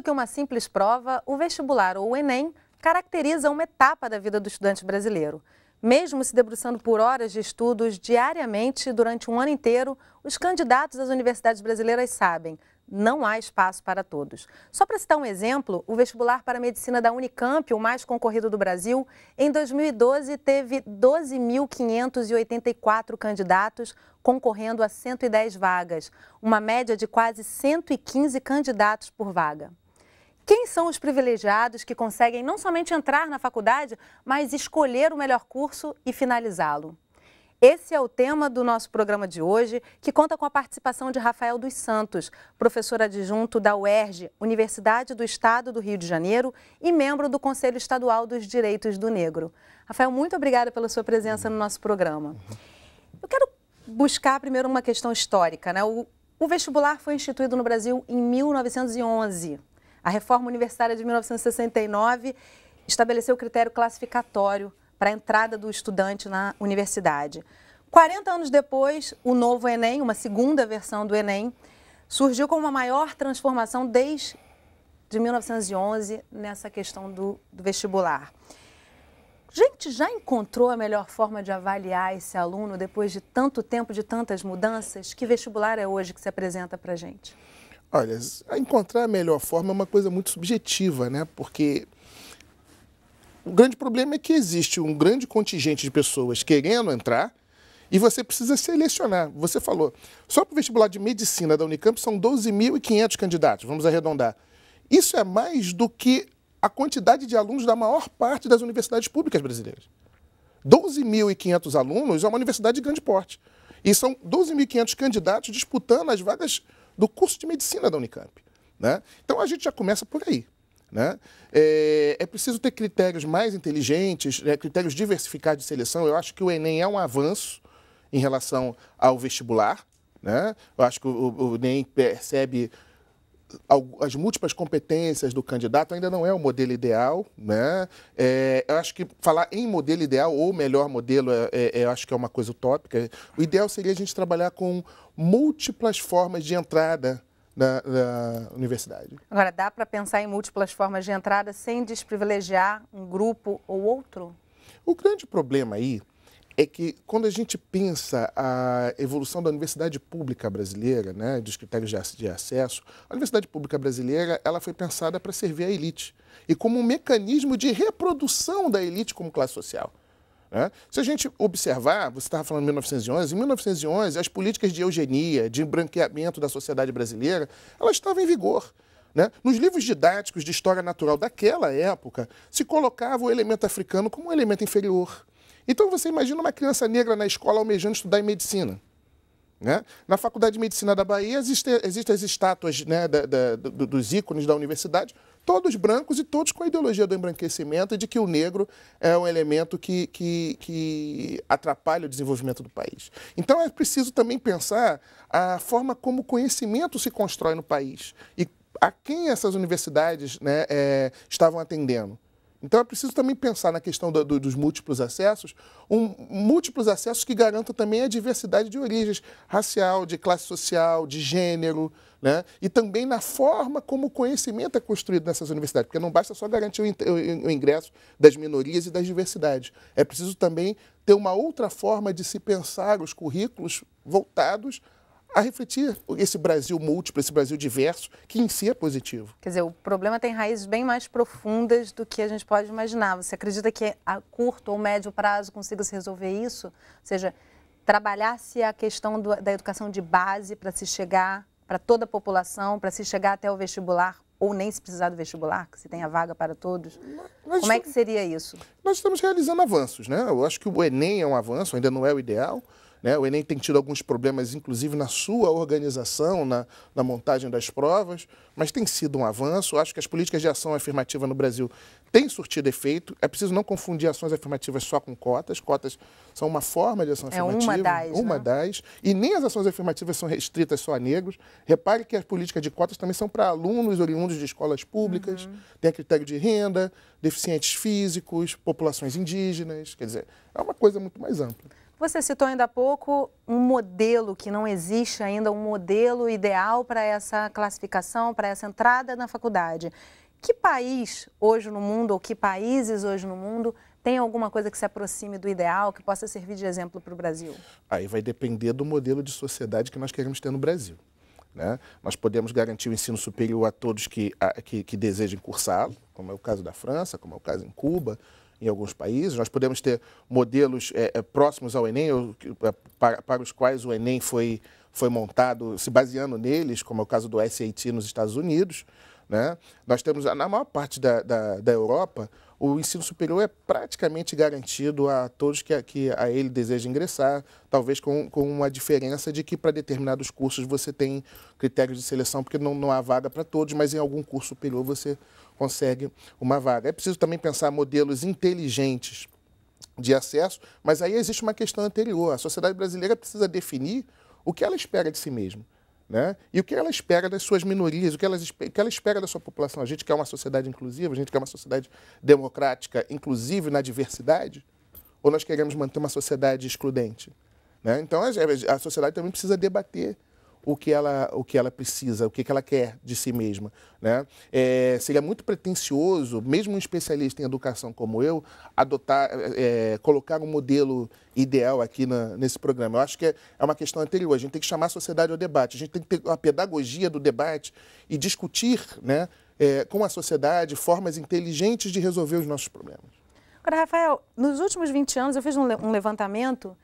do que uma simples prova, o vestibular ou o Enem caracteriza uma etapa da vida do estudante brasileiro. Mesmo se debruçando por horas de estudos diariamente durante um ano inteiro, os candidatos às universidades brasileiras sabem, não há espaço para todos. Só para citar um exemplo, o vestibular para medicina da Unicamp, o mais concorrido do Brasil, em 2012 teve 12.584 candidatos concorrendo a 110 vagas, uma média de quase 115 candidatos por vaga. Quem são os privilegiados que conseguem não somente entrar na faculdade, mas escolher o melhor curso e finalizá-lo? Esse é o tema do nosso programa de hoje, que conta com a participação de Rafael dos Santos, professor adjunto da UERJ, Universidade do Estado do Rio de Janeiro e membro do Conselho Estadual dos Direitos do Negro. Rafael, muito obrigada pela sua presença no nosso programa. Eu quero buscar primeiro uma questão histórica. Né? O, o vestibular foi instituído no Brasil em 1911. A reforma universitária de 1969 estabeleceu o critério classificatório para a entrada do estudante na universidade. 40 anos depois, o novo Enem, uma segunda versão do Enem, surgiu como uma maior transformação desde de 1911 nessa questão do, do vestibular. Gente, já encontrou a melhor forma de avaliar esse aluno depois de tanto tempo, de tantas mudanças? Que vestibular é hoje que se apresenta para gente? Olha, encontrar a melhor forma é uma coisa muito subjetiva, né? Porque o grande problema é que existe um grande contingente de pessoas querendo entrar e você precisa selecionar. Você falou, só para o vestibular de medicina da Unicamp são 12.500 candidatos, vamos arredondar. Isso é mais do que a quantidade de alunos da maior parte das universidades públicas brasileiras. 12.500 alunos é uma universidade de grande porte. E são 12.500 candidatos disputando as vagas do curso de medicina da Unicamp. Né? Então a gente já começa por aí. Né? É, é, preciso ter critérios mais inteligentes, né? critérios diversificados de seleção. Eu acho que o Enem é um avanço em relação ao vestibular. Né? Eu acho que o, o Enem percebe as múltiplas competências do candidato ainda não é o modelo ideal, né? É, eu acho que falar em modelo ideal ou melhor modelo, é, é, é eu acho que é uma coisa utópica. O ideal seria a gente trabalhar com múltiplas formas de entrada na universidade. Agora, dá para pensar em múltiplas formas de entrada sem desprivilegiar um grupo ou outro? O grande problema aí é que quando a gente pensa a evolução da universidade pública brasileira, né, dos critérios de acesso, a universidade pública brasileira ela foi pensada para servir a elite e como um mecanismo de reprodução da elite como classe social. Né? Se a gente observar, você estava falando em 1911, em 1911 as políticas de eugenia, de embranqueamento da sociedade brasileira, elas estavam em vigor. Né? Nos livros didáticos de história natural daquela época, se colocava o elemento africano como um elemento inferior. Então você imagina uma criança negra na escola almejando estudar em medicina. Né? Na Faculdade de Medicina da Bahia existem existe as estátuas né, da, da, do, dos ícones da universidade, todos brancos e todos com a ideologia do embranquecimento e de que o negro é um elemento que, que, que atrapalha o desenvolvimento do país. Então é preciso também pensar a forma como o conhecimento se constrói no país e a quem essas universidades né, é, estavam atendendo. Então é preciso também pensar na questão do, do, dos múltiplos acessos, um, múltiplos acessos que garantam também a diversidade de origens racial, de classe social, de gênero, né? e também na forma como o conhecimento é construído nessas universidades, porque não basta só garantir o ingresso das minorias e das diversidades. É preciso também ter uma outra forma de se pensar os currículos voltados a refletir esse Brasil múltiplo, esse Brasil diverso, que em si é positivo. Quer dizer, o problema tem raízes bem mais profundas do que a gente pode imaginar. Você acredita que a curto ou médio prazo consiga se resolver isso? Ou seja, trabalhar-se a questão do, da educação de base para se chegar para toda a população, para se chegar até o vestibular ou nem se precisar do vestibular, que se tenha vaga para todos. Nós Como é que seria isso? Nós estamos realizando avanços, né? Eu acho que o Enem é um avanço, ainda não é o ideal, né? O Enem tem tido alguns problemas, inclusive na sua organização, na, na montagem das provas, mas tem sido um avanço. Acho que as políticas de ação afirmativa no Brasil têm surtido efeito. É preciso não confundir ações afirmativas só com cotas. Cotas são uma forma de ação é afirmativa. Uma das. Uma né? das. E nem as ações afirmativas são restritas só a negros. Repare que as políticas de cotas também são para alunos oriundos de escolas públicas, uhum. tem a critério de renda, deficientes físicos, populações indígenas. Quer dizer, é uma coisa muito mais ampla. Você citou ainda há pouco um modelo que não existe ainda, um modelo ideal para essa classificação, para essa entrada na faculdade. Que país hoje no mundo, ou que países hoje no mundo, tem alguma coisa que se aproxime do ideal, que possa servir de exemplo para o Brasil? Aí vai depender do modelo de sociedade que nós queremos ter no Brasil. Né? Nós podemos garantir o ensino superior a todos que, a, que, que desejem cursá-lo, como é o caso da França, como é o caso em Cuba, em alguns países. Nós podemos ter modelos é, é próximos ao Enem, é, para, para, os quais o Enem foi, foi montado se baseando neles, como é o caso do SAT nos Estados Unidos. Né? Nós temos, na maior parte da, da, da Europa, o ensino superior é praticamente garantido a todos que a, que a ele deseja ingressar, talvez com, com uma diferença de que para determinados cursos você tem critérios de seleção, porque não, não há vaga para todos, mas em algum curso superior você consegue uma vaga. É preciso também pensar modelos inteligentes de acesso, mas aí existe uma questão anterior. A sociedade brasileira precisa definir o que ela espera de si mesma. Né? E o que ela espera das suas minorias, o que, o que ela espera da sua população? A gente quer uma sociedade inclusiva, a gente quer uma sociedade democrática, inclusive na diversidade? Ou nós queremos manter uma sociedade excludente? Né? Então a, a sociedade também precisa debater o que ela, o que ela precisa, o que, que ela quer de si mesma. Né? É, seria é muito pretencioso, mesmo um especialista em educação como eu, adotar, é, colocar um modelo ideal aqui na, nesse programa. Eu acho que é, é, uma questão anterior. A gente tem que chamar a sociedade ao debate. A gente tem que ter a pedagogia do debate e discutir né, é, com a sociedade formas inteligentes de resolver os nossos problemas. Agora, Rafael, nos últimos 20 anos eu fiz um, le um levantamento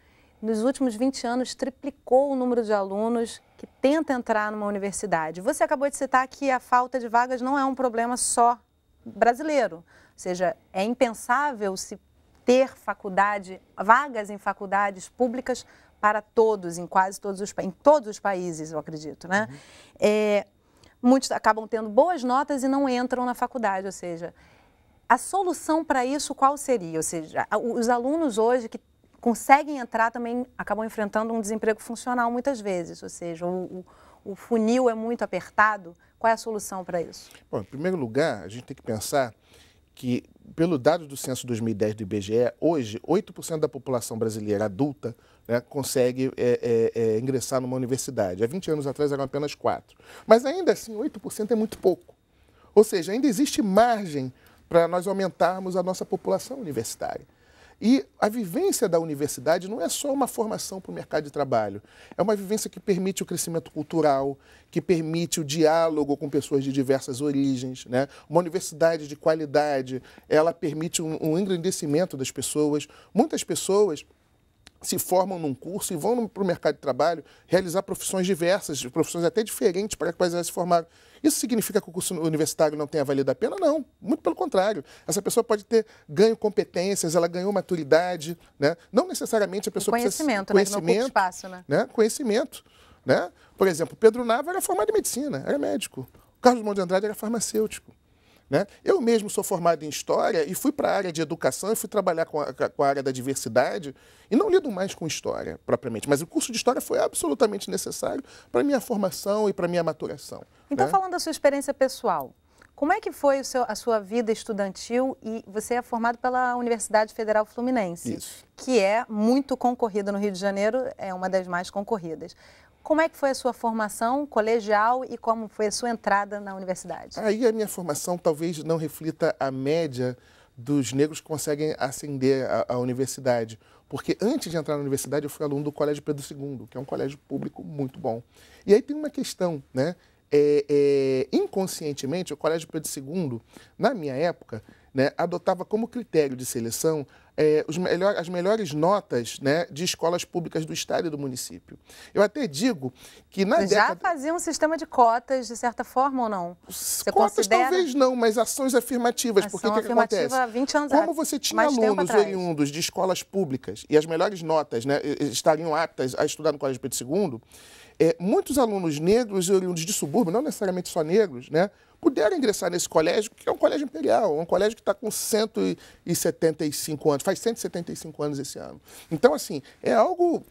nos últimos 20 anos, triplicou o número de alunos que tenta entrar numa universidade. Você acabou de citar que a falta de vagas não é um problema só brasileiro. Ou seja, é impensável se ter faculdade, vagas em faculdades públicas para todos, em quase todos os, em todos os países, eu acredito, né? Uhum. É, muitos acabam tendo boas notas e não entram na faculdade, ou seja, a solução para isso qual seria? Ou seja, os alunos hoje que conseguem entrar também acabam enfrentando um desemprego funcional muitas vezes, ou seja, o, o funil é muito apertado. Qual é a solução para isso? Bom, em primeiro lugar, a gente tem que pensar que, pelo dado do censo 2010 do IBGE, hoje 8% da população brasileira adulta né, consegue é, é, é, ingressar numa universidade. Há 20 anos atrás eram apenas 4%. Mas ainda assim, 8% é muito pouco. Ou seja, ainda existe margem para nós aumentarmos a nossa população universitária. E a vivência da universidade não é só uma formação para o mercado de trabalho, é uma vivência que permite o crescimento cultural, que permite o diálogo com pessoas de diversas origens. Né? Uma universidade de qualidade, ela permite um, um engrandecimento das pessoas. Muitas pessoas se formam num curso e vão para o mercado de trabalho realizar profissões diversas, profissões até diferentes para as quais elas se formaram. Isso significa que o curso universitário não tenha valido a pena? Não, muito pelo contrário. Essa pessoa pode ter ganho competências, ela ganhou maturidade, né? Não necessariamente a pessoa e conhecimento, precisa... Conhecimento, né? Conhecimento, espaço, né? né? Conhecimento, né? Por exemplo, Pedro Nava era formado em medicina, era médico. Carlos Mão de Andrade era farmacêutico. Né? Eu mesmo sou formado em História e fui para a área de educação e fui trabalhar com a, com a, área da diversidade e não lido mais com História propriamente, mas o curso de História foi absolutamente necessário para minha formação e para minha maturação. Então, né? falando da sua experiência pessoal, como é que foi seu, a sua vida estudantil e você é formado pela Universidade Federal Fluminense, Isso. que é muito concorrida no Rio de Janeiro, é uma das mais concorridas. Como é que foi a sua formação colegial e como foi a sua entrada na universidade? Aí a minha formação talvez não reflita a média dos negros que conseguem ascender à universidade. Porque antes de entrar na universidade, eu fui aluno do Colégio Pedro II, que é um colégio público muito bom. E aí tem uma questão, né? É, é, inconscientemente, o Colégio Pedro II, na minha época, né, adotava como critério de seleção é, melhor, as melhores notas né, de escolas públicas do estado e do município. Eu até digo que na Já década... fazia um sistema de cotas, de certa forma, ou não? Você cotas considera... talvez não, mas ações afirmativas. Ação porque o que, que acontece? 20 anos Como você tinha alunos oriundos de escolas públicas e as melhores notas né, estariam aptas a estudar no Colégio Pedro II, é, muitos alunos negros e oriundos de subúrbio, não necessariamente só negros, né, puderam ingressar nesse colégio, que é um colégio imperial, um colégio que está com 175 anos, faz 175 anos esse ano. Então, assim, é algo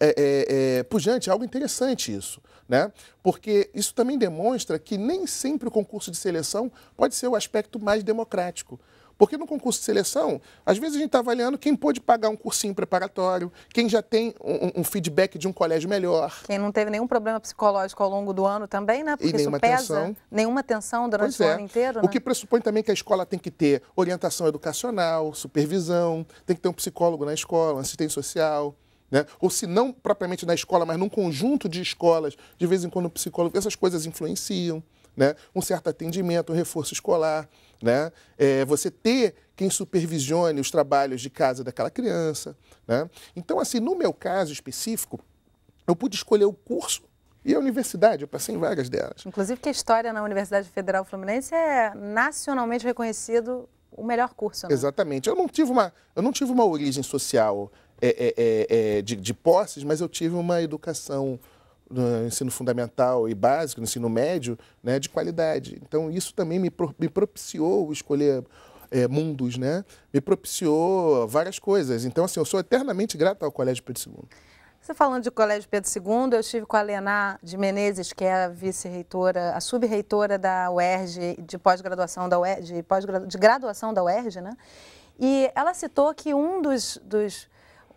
é, é, é, pujante, é algo interessante isso, né? Porque isso também demonstra que nem sempre o concurso de seleção pode ser o aspecto mais democrático. Porque no concurso de seleção, às vezes a gente está avaliando quem pôde pagar um cursinho preparatório, quem já tem um, um, feedback de um colégio melhor. Quem não teve nenhum problema psicológico ao longo do ano também, né? Porque e nenhuma isso pesa, tensão. nenhuma tensão durante pois o é. ano inteiro. O né? que pressupõe também que a escola tem que ter orientação educacional, supervisão, tem que ter um psicólogo na escola, assistente social. Né? Ou se não propriamente na escola, mas num conjunto de escolas, de vez em quando o psicólogo, essas coisas influenciam. Né? Um certo atendimento, um reforço escolar né? É você ter quem supervisione os trabalhos de casa daquela criança, né? Então, assim, no meu caso específico, eu pude escolher o curso e a universidade, eu passei em vagas delas. Inclusive que a história na Universidade Federal Fluminense é nacionalmente reconhecido o melhor curso. Né? Exatamente. Eu não tive uma, eu não tive uma origem social é, é, é, é de, de posses, mas eu tive uma educação no ensino fundamental e básico, no ensino médio, né, de qualidade. Então, isso também me, pro, me propiciou escolher é, mundos, né? me propiciou várias coisas. Então, assim, eu sou eternamente grato ao Colégio Pedro II. Você falando de Colégio Pedro II, eu estive com a Lená de Menezes, que é a vice-reitora, a sub-reitora da UERJ, de pós-graduação da UERJ, de, pós de graduação da UERJ, né? E ela citou que um dos, dos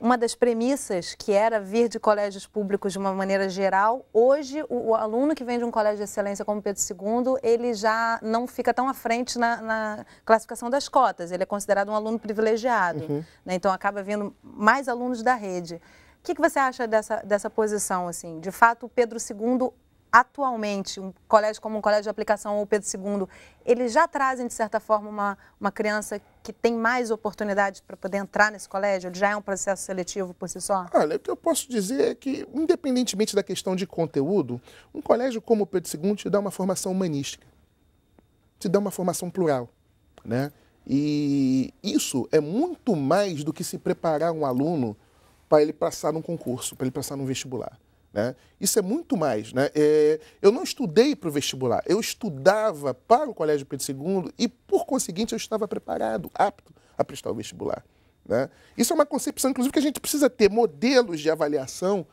uma das premissas que era vir de colégios públicos de uma maneira geral, hoje o, o aluno que vem de um colégio de excelência como Pedro II, ele já não fica tão à frente na, na classificação das cotas, ele é considerado um aluno privilegiado, uhum. né? então acaba vindo mais alunos da rede. O que, que você acha dessa, dessa posição? Assim? De fato, o Pedro II atualmente, um colégio como um colégio de aplicação ou Pedro II, eles já trazem, de certa forma, uma, uma criança que tem mais oportunidades para poder entrar nesse colégio? Ele já é um processo seletivo por si só? Olha, o que eu posso dizer é que, independentemente da questão de conteúdo, um colégio como o Pedro II te dá uma formação humanística, te dá uma formação plural, né? E isso é muito mais do que se preparar um aluno para ele passar num concurso, para ele passar num vestibular. Né? Isso é muito mais. Né? É, eu não estudei para o vestibular, eu estudava para o Colégio Pedro II e, por conseguinte, eu estava preparado, apto a prestar o vestibular. Né? Isso é uma concepção, inclusive, que a gente precisa ter modelos de avaliação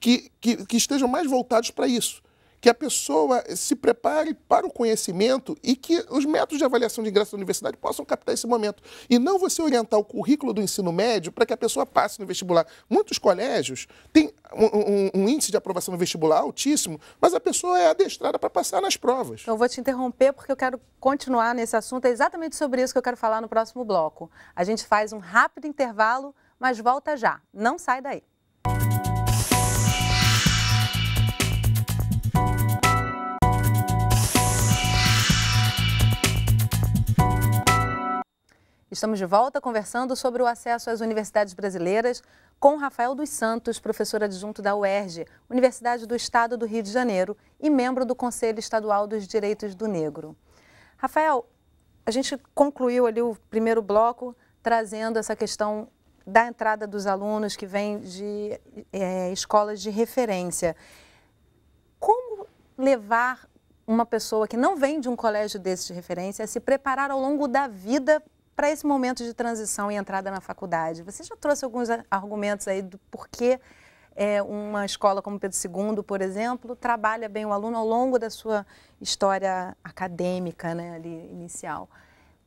que, que, que estejam mais voltados para isso que a pessoa se prepare para o conhecimento e que os métodos de avaliação de ingresso da universidade possam captar esse momento. E não você orientar o currículo do ensino médio para que a pessoa passe no vestibular. Muitos colégios têm um, um, um índice de aprovação no vestibular altíssimo, mas a pessoa é adestrada para passar nas provas. Eu vou te interromper porque eu quero continuar nesse assunto. É exatamente sobre isso que eu quero falar no próximo bloco. A gente faz um rápido intervalo, mas volta já. Não sai daí. Estamos de volta conversando sobre o acesso às universidades brasileiras com Rafael dos Santos, professor adjunto da UERJ, Universidade do Estado do Rio de Janeiro e membro do Conselho Estadual dos Direitos do Negro. Rafael, a gente concluiu ali o primeiro bloco trazendo essa questão da entrada dos alunos que vêm de é, escolas de referência. Como levar uma pessoa que não vem de um colégio desse de referência a se preparar ao longo da vida para esse momento de transição e entrada na faculdade. Você já trouxe alguns argumentos aí do porquê é, uma escola como Pedro II, por exemplo, trabalha bem o aluno ao longo da sua história acadêmica, né, ali inicial.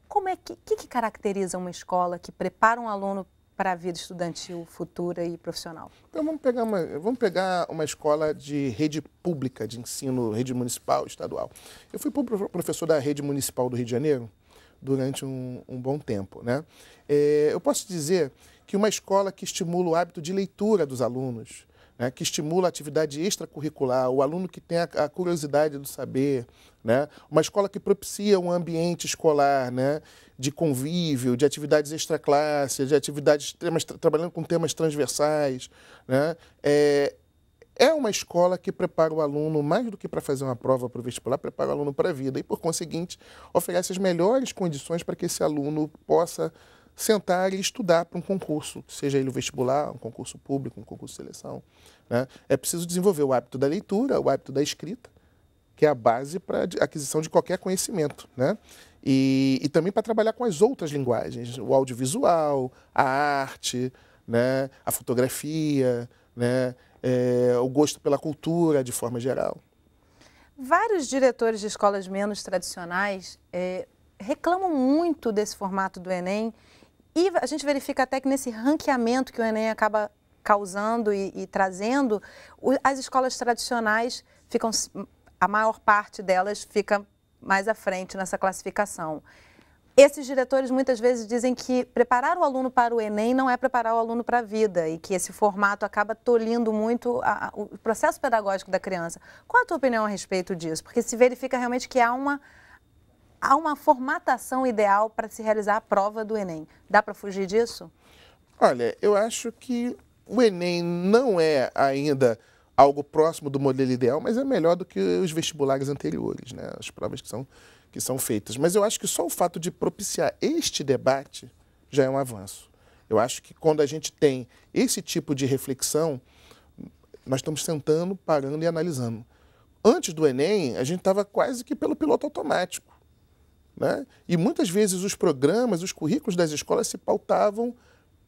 Como é que, que, que caracteriza uma escola que prepara um aluno para a vida estudantil futura e profissional? Então vamos pegar uma, vamos pegar uma escola de rede pública de ensino, rede municipal, estadual. Eu fui professor da rede municipal do Rio de Janeiro durante um, um bom tempo. Né? É, eu posso dizer que uma escola que estimula o hábito de leitura dos alunos, né, que estimula a atividade extracurricular, o aluno que tem a, a curiosidade do saber, né, uma escola que propicia um ambiente escolar né, de convívio, de atividades extraclasse, de atividades temas, trabalhando com temas transversais, é, é uma escola que prepara o aluno, mais do que para fazer uma prova para o vestibular, prepara o aluno para a vida e, por conseguinte, oferece as melhores condições para que esse aluno possa sentar e estudar para um concurso, seja ele o vestibular, um concurso público, um concurso de seleção. Né? É preciso desenvolver o hábito da leitura, o hábito da escrita, que é a base para a aquisição de qualquer conhecimento. Né? E, e também para trabalhar com as outras linguagens, o audiovisual, a arte, né, a fotografia, né, é, o gosto pela cultura de forma geral. Vários diretores de escolas menos tradicionais é, reclamam muito desse formato do Enem e a gente verifica até que nesse ranqueamento que o Enem acaba causando e, e trazendo, o, as escolas tradicionais ficam, a maior parte delas fica mais à frente nessa classificação. Esses diretores muitas vezes dizem que preparar o aluno para o Enem não é preparar o aluno para a vida e que esse formato acaba tolhindo muito a, a, o processo pedagógico da criança. Qual a tua opinião a respeito disso? Porque se verifica realmente que há uma, há uma formatação ideal para se realizar a prova do Enem. Dá para fugir disso? Olha, eu acho que o Enem não é ainda algo próximo do modelo ideal, mas é melhor do que os vestibulares anteriores, né? as provas que são, que são feitas. Mas eu acho que só o fato de propiciar este debate já é um avanço. Eu acho que quando a gente tem esse tipo de reflexão, nós estamos sentando, parando e analisando. Antes do Enem, a gente estava quase que pelo piloto automático. Né? E muitas vezes os programas, os currículos das escolas se pautavam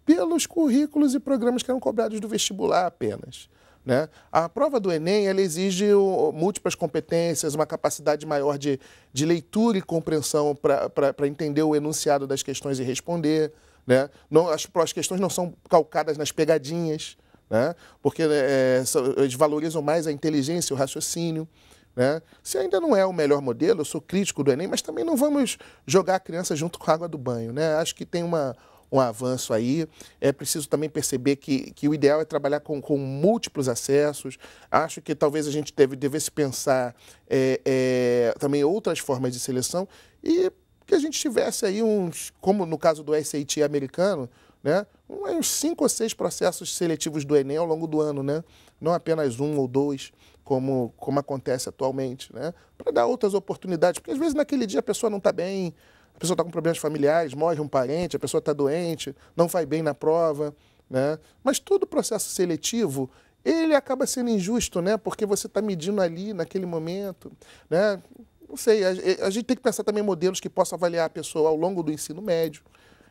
pelos currículos e programas que eram cobrados do vestibular apenas. Né? A prova do Enem ela exige o, múltiplas competências, uma capacidade maior de, de leitura e compreensão para entender o enunciado das questões e responder. Né? Não, as, as questões não são calcadas nas pegadinhas, né? porque é, é eles valorizam mais a inteligência e o raciocínio. Né? Se ainda não é o melhor modelo, eu sou crítico do Enem, mas também não vamos jogar a criança junto com a água do banho. Né? Acho que tem uma, um avanço aí. É preciso também perceber que, que o ideal é trabalhar com, com múltiplos acessos. Acho que talvez a gente deve, devesse pensar é, é, também outras formas de seleção e que a gente tivesse aí uns, como no caso do SAT americano, né? uns cinco ou seis processos seletivos do Enem ao longo do ano, né? não apenas um ou dois, como, como acontece atualmente, né? para dar outras oportunidades, porque às vezes naquele dia a pessoa não está bem, pessoa está com problemas familiares, morre um parente, a pessoa está doente, não vai bem na prova. Né? Mas todo o processo seletivo ele acaba sendo injusto, né? Porque você está medindo ali naquele momento, né? Não sei, a, a gente tem que pensar também modelos que possam avaliar a pessoa ao longo do ensino médio,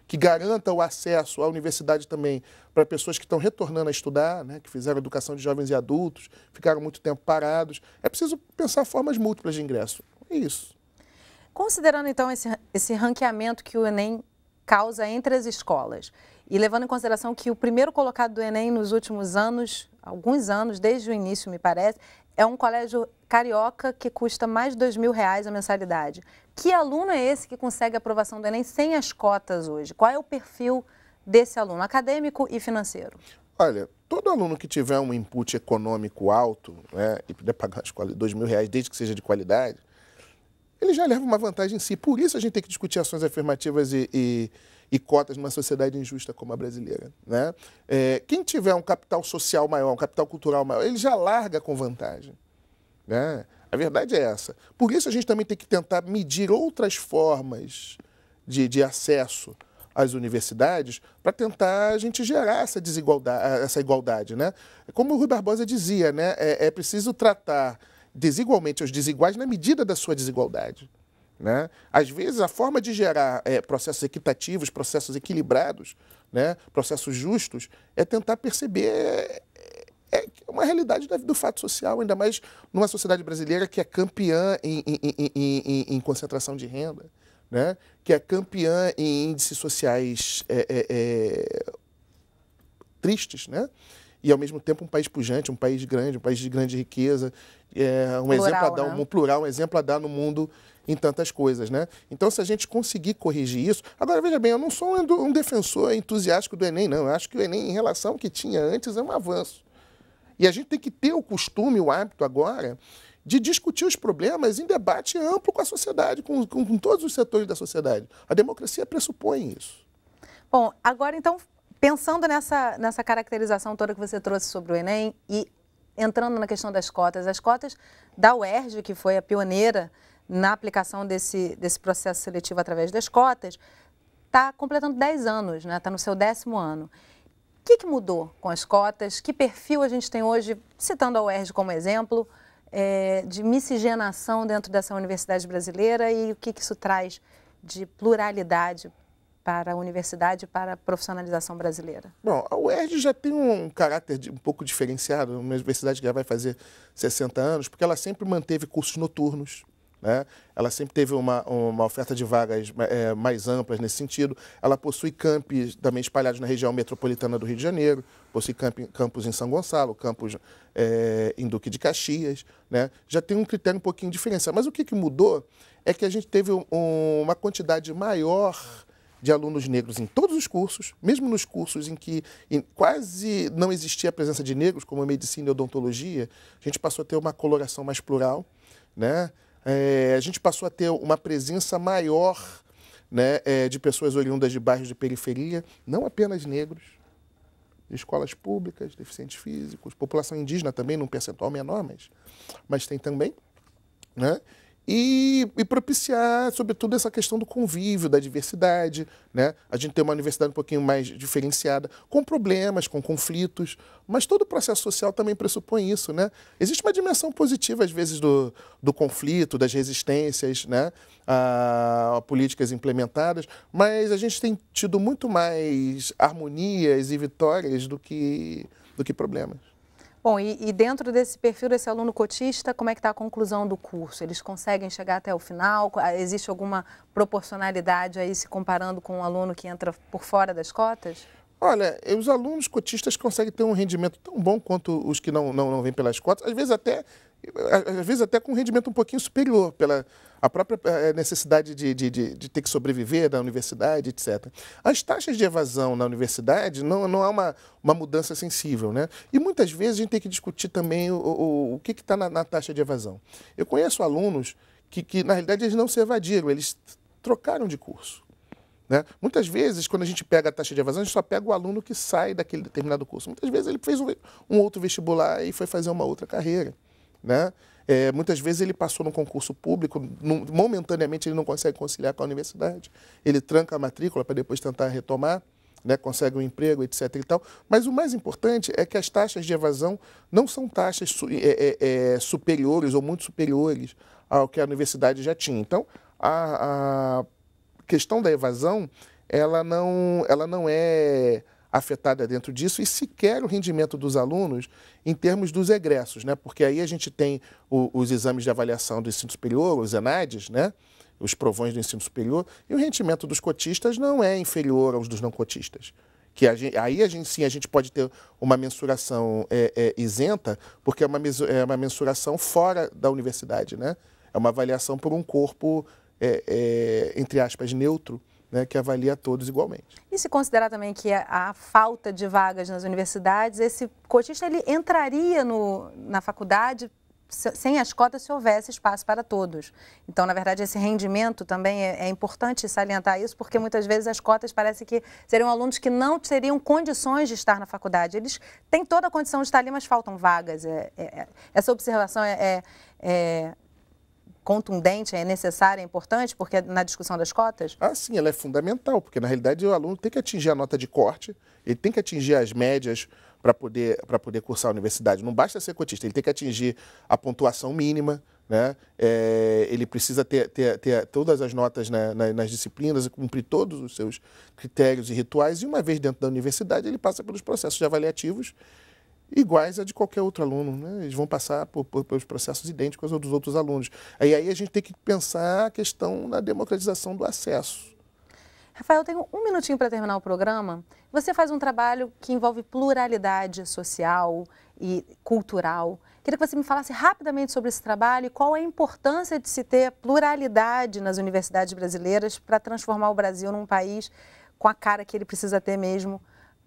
que garanta o acesso à universidade também para pessoas que estão retornando a estudar, né, que fizeram educação de jovens e adultos, ficaram muito tempo parados. É preciso pensar formas múltiplas de ingresso. É isso. Considerando então esse, esse ranqueamento que o Enem causa entre as escolas e levando em consideração que o primeiro colocado do Enem nos últimos anos, alguns anos, desde o início me parece, é um colégio carioca que custa mais de dois mil reais a mensalidade. Que aluno é esse que consegue a aprovação do Enem sem as cotas hoje? Qual é o perfil desse aluno, acadêmico e financeiro? Olha, todo aluno que tiver um input econômico alto né, e puder pagar a escola dois mil reais, desde que seja de qualidade, ele já leva uma vantagem em si. Por isso a gente tem que discutir ações afirmativas e, e, e cotas numa sociedade injusta como a brasileira. Né? É, quem tiver um capital social maior, um capital cultural maior, ele já larga com vantagem. Né? A verdade é essa. Por isso a gente também tem que tentar medir outras formas de, de acesso às universidades para tentar a gente gerar essa desigualdade, essa igualdade, né? Como o Rui Barbosa dizia, né? é, é preciso tratar desigualmente aos desiguais na medida da sua desigualdade. Né? Às vezes, a forma de gerar é, processos equitativos, processos equilibrados, né? processos justos, é tentar perceber é, é uma realidade do fato social, ainda mais numa sociedade brasileira que é campeã em, em, em, em concentração de renda, né? que é campeã em índices sociais é, é, é tristes. Né? e, ao mesmo tempo, um país pujante, um país grande, um país de grande riqueza, é, um plural, exemplo a dar, né? um plural, um exemplo a dar no mundo em tantas coisas, né? Então, se a gente conseguir corrigir isso... Agora, veja bem, eu não sou um, defensor entusiástico do Enem, não. Eu acho que o Enem, em relação ao que tinha antes, é um avanço. E a gente tem que ter o costume, o hábito agora de discutir os problemas em debate amplo com a sociedade, com, com, com todos os setores da sociedade. A democracia pressupõe isso. Bom, agora então Pensando nessa, nessa caracterização toda que você trouxe sobre o Enem e entrando na questão das cotas, as cotas da UERJ, que foi a pioneira na aplicação desse, desse processo seletivo através das cotas, está completando 10 anos, está né? Tá no seu décimo ano. O que, que, mudou com as cotas? Que perfil a gente tem hoje, citando a UERJ como exemplo, é, de miscigenação dentro dessa universidade brasileira e o que, que isso traz de pluralidade para a universidade para a profissionalização brasileira? Bom, a UERJ já tem um caráter de, um pouco diferenciado, uma universidade que já vai fazer 60 anos, porque ela sempre manteve cursos noturnos, né? Ela sempre teve uma, uma oferta de vagas é, mais amplas nesse sentido. Ela possui campi também espalhados na região metropolitana do Rio de Janeiro, possui campi, campus em São Gonçalo, campos é, em Duque de Caxias. Né? Já tem um critério um pouquinho diferenciado. Mas o que, que mudou é que a gente teve um, uma quantidade maior de alunos negros em todos os cursos, mesmo nos cursos em que em quase não existia a presença de negros, como a medicina e odontologia, a gente passou a ter uma coloração mais plural, né? É, a gente passou a ter uma presença maior né, é, de pessoas oriundas de bairros de periferia, não apenas negros, escolas públicas, deficientes físicos, população indígena também, num percentual menor, mas, mas tem também. Né? e, e, propiciar, sobretudo, essa questão do convívio, da diversidade. Né? A gente tem uma universidade um pouquinho mais diferenciada, com problemas, com conflitos, mas todo o processo social também pressupõe isso. Né? Existe uma dimensão positiva, às vezes, do, do conflito, das resistências né? a, a políticas implementadas, mas a gente tem tido muito mais harmonias e vitórias do que, do que problemas. Bom, e, e, dentro desse perfil desse aluno cotista, como é que está a conclusão do curso? Eles conseguem chegar até o final? Existe alguma proporcionalidade aí se comparando com um aluno que entra por fora das cotas? Olha, eh, os alunos cotistas conseguem ter um rendimento tão bom quanto os que não, não, não vêm pelas cotas, às vezes até às vezes até com um rendimento um pouquinho superior pela a própria eh, eh, necessidade de, de, de, de ter que sobreviver da universidade, etc. As taxas de evasão na universidade não, não há uma, uma mudança sensível. Né? E muitas vezes a gente tem que discutir também o, o, o que está na, na, taxa de evasão. Eu conheço alunos que, que, na realidade, eles não se evadiram, eles trocaram de curso. Né? Muitas vezes, quando a gente pega a taxa de evasão, a gente só pega o aluno que sai daquele determinado curso. Muitas vezes ele fez um, um outro vestibular e foi fazer uma outra carreira né? É, muitas vezes ele passou no concurso público, momentaneamente ele não consegue conciliar com a universidade, ele tranca a matrícula para depois tentar retomar, né? consegue um emprego, etc. E tal. Mas o mais importante é que as taxas de evasão não são taxas é, é, é, superiores ou muito superiores ao que a universidade já tinha. Então, a, a questão da evasão, ela não, ela não é afetada dentro disso e sequer o rendimento dos alunos em termos dos egressos, né? Porque aí a gente tem o, os exames de avaliação do ensino superior, os ENADEs, né? Os provões do ensino superior e o rendimento dos cotistas não é inferior aos dos não cotistas. Que a gente, aí a gente sim a gente pode ter uma mensuração é, é, isenta, porque é uma, é uma mensuração fora da universidade, né? É uma avaliação por um corpo, é, é, entre aspas, neutro né, que avalia todos igualmente. E se considerar também que a, a falta de vagas nas universidades, esse cotista ele entraria no, na faculdade sem as cotas se houvesse espaço para todos. Então, na verdade, esse rendimento também é, é, importante salientar isso, porque muitas vezes as cotas parece que seriam alunos que não teriam condições de estar na faculdade. Eles têm toda a condição de estar ali, mas faltam vagas. É, é, é essa observação é, é, é contundente, é necessária, é importante, porque é na discussão das cotas? Ah, sim, ela é fundamental, porque na realidade o aluno tem que atingir a nota de corte, ele tem que atingir as médias para poder, poder cursar a universidade. Não basta ser cotista, ele tem que atingir a pontuação mínima, né? É, ele precisa ter, ter, ter, todas as notas nas disciplinas e cumprir todos os seus critérios e rituais, e uma vez dentro da universidade, ele passa pelos processos avaliativos iguais a de qualquer outro aluno. Né? Eles vão passar por, por, pelos processos idênticos aos dos outros alunos. aí a gente tem que pensar a questão da democratização do acesso. Rafael, tenho um minutinho para terminar o programa. Você faz um trabalho que envolve pluralidade social e cultural. Queria que você me falasse rapidamente sobre esse trabalho e qual é a importância de se ter pluralidade nas universidades brasileiras para transformar o Brasil num país com a cara que ele precisa ter mesmo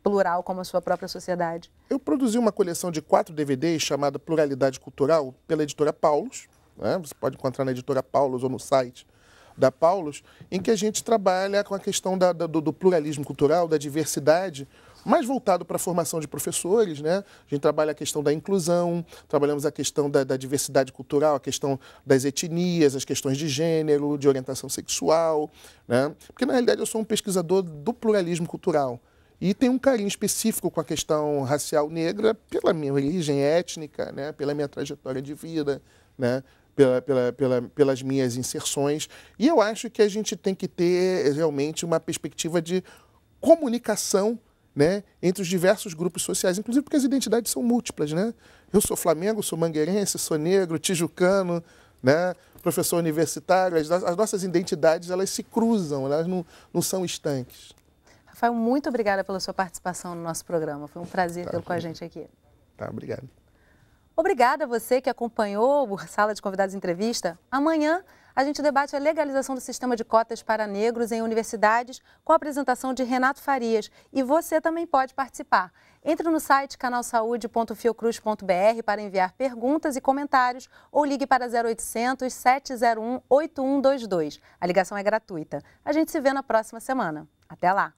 plural como a sua própria sociedade? Eu produzi uma coleção de quatro DVDs chamada Pluralidade Cultural pela editora Paulos. Né? Você pode encontrar na editora Paulos ou no site da Paulos, em que a gente trabalha com a questão da, da, do, do, pluralismo cultural, da diversidade, mais voltado para a formação de professores, né? A gente trabalha a questão da inclusão, trabalhamos a questão da, da diversidade cultural, a questão das etnias, as questões de gênero, de orientação sexual, né? Porque, na realidade, eu sou um pesquisador do pluralismo cultural. E tem um carinho específico com a questão racial negra pela minha origem étnica, né? pela minha trajetória de vida, né? Pela, pela, pela, pelas minhas inserções. E eu acho que a gente tem que ter realmente uma perspectiva de comunicação né, entre os diversos grupos sociais, inclusive porque as identidades são múltiplas. Né? Eu sou flamengo, sou mangueirense, sou negro, tijucano, né, professor universitário. As, as nossas identidades elas se cruzam, elas não, não são estanques. Rafael, muito obrigada pela sua participação no nosso programa. Foi um prazer tá, tê-lo com a gente aqui. Tá, obrigado. Obrigada a você que acompanhou o Sala de Convidados Entrevista. Amanhã a gente debate a legalização do sistema de cotas para negros em universidades com a apresentação de Renato Farias. E você também pode participar. Entre no site canalsaude.fiocruz.br para enviar perguntas e comentários ou ligue para 0800 701 8122. A ligação é gratuita. A gente se vê na próxima semana. Até lá!